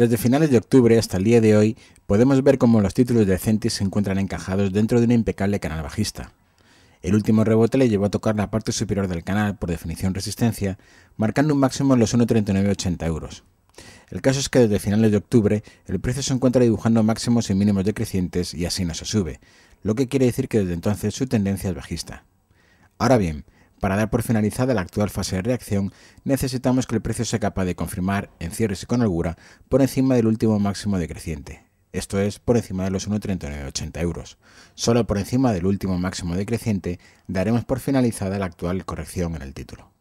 Desde finales de octubre hasta el día de hoy, podemos ver cómo los títulos de Centis se encuentran encajados dentro de un impecable canal bajista. El último rebote le llevó a tocar la parte superior del canal, por definición resistencia, marcando un máximo en los 1,3980 euros. El caso es que desde finales de octubre el precio se encuentra dibujando máximos y mínimos decrecientes y así no se sube, lo que quiere decir que desde entonces su tendencia es bajista. Ahora bien, para dar por finalizada la actual fase de reacción, necesitamos que el precio sea capaz de confirmar, en cierres y con holgura, por encima del último máximo decreciente, esto es por encima de los 1,3980 euros. Solo por encima del último máximo decreciente daremos por finalizada la actual corrección en el título.